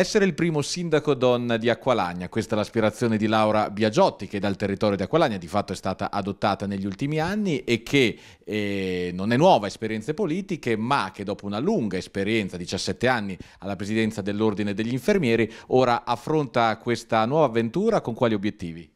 Essere il primo sindaco donna di Acqualagna, questa è l'aspirazione di Laura Biagiotti che dal territorio di Acqualagna di fatto è stata adottata negli ultimi anni e che eh, non è nuova a esperienze politiche ma che dopo una lunga esperienza, 17 anni alla presidenza dell'Ordine degli Infermieri, ora affronta questa nuova avventura con quali obiettivi?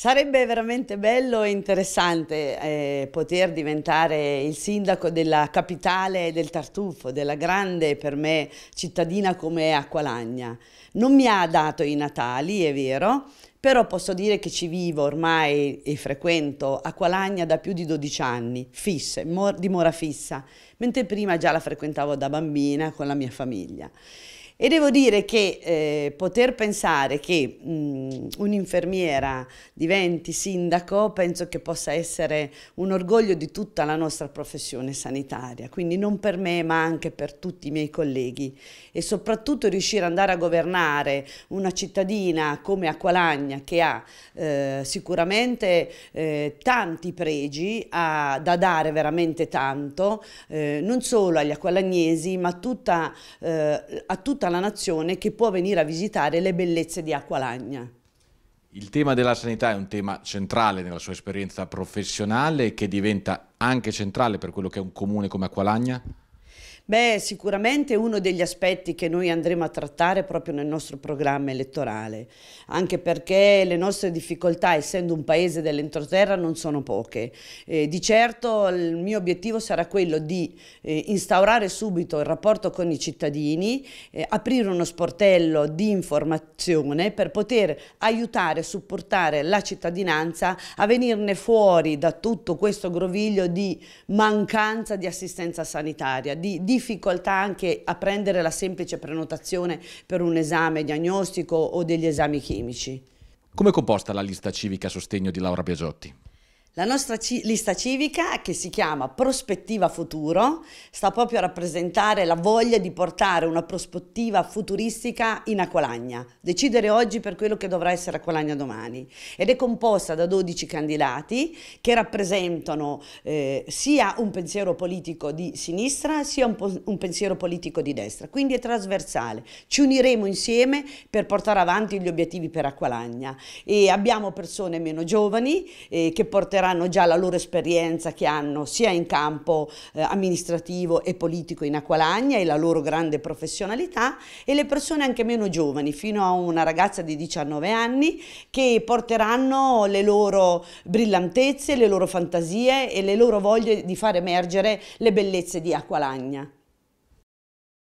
Sarebbe veramente bello e interessante eh, poter diventare il sindaco della capitale del Tartufo, della grande per me cittadina come Acqualagna. Non mi ha dato i Natali, è vero, però posso dire che ci vivo ormai e frequento Acqualagna da più di 12 anni, fisse, mor di mora fissa, mentre prima già la frequentavo da bambina con la mia famiglia. E devo dire che eh, poter pensare che mh, un'infermiera diventi sindaco penso che possa essere un orgoglio di tutta la nostra professione sanitaria, quindi non per me ma anche per tutti i miei colleghi e soprattutto riuscire ad andare a governare una cittadina come Aqualagna che ha eh, sicuramente eh, tanti pregi a, da dare veramente tanto, eh, non solo agli aqualagnesi ma tutta, eh, a tutta tutta la nazione che può venire a visitare le bellezze di Acqualagna. Il tema della sanità è un tema centrale nella sua esperienza professionale che diventa anche centrale per quello che è un comune come Acqualagna? Beh, sicuramente uno degli aspetti che noi andremo a trattare proprio nel nostro programma elettorale, anche perché le nostre difficoltà, essendo un paese dell'entroterra, non sono poche. Eh, di certo il mio obiettivo sarà quello di eh, instaurare subito il rapporto con i cittadini, eh, aprire uno sportello di informazione per poter aiutare, e supportare la cittadinanza a venirne fuori da tutto questo groviglio di mancanza di assistenza sanitaria, di, di difficoltà anche a prendere la semplice prenotazione per un esame diagnostico o degli esami chimici. Come è composta la lista civica a sostegno di Laura Biagiotti? La nostra ci lista civica, che si chiama Prospettiva Futuro, sta proprio a rappresentare la voglia di portare una prospettiva futuristica in Acolagna, decidere oggi per quello che dovrà essere Acolagna domani. Ed è composta da 12 candidati che rappresentano eh, sia un pensiero politico di sinistra sia un, un pensiero politico di destra, quindi è trasversale. Ci uniremo insieme per portare avanti gli obiettivi per Acolagna e abbiamo persone meno giovani eh, che porteranno avranno già la loro esperienza che hanno sia in campo eh, amministrativo e politico in Aqualagna e la loro grande professionalità e le persone anche meno giovani, fino a una ragazza di 19 anni che porteranno le loro brillantezze, le loro fantasie e le loro voglie di far emergere le bellezze di Aqualagna.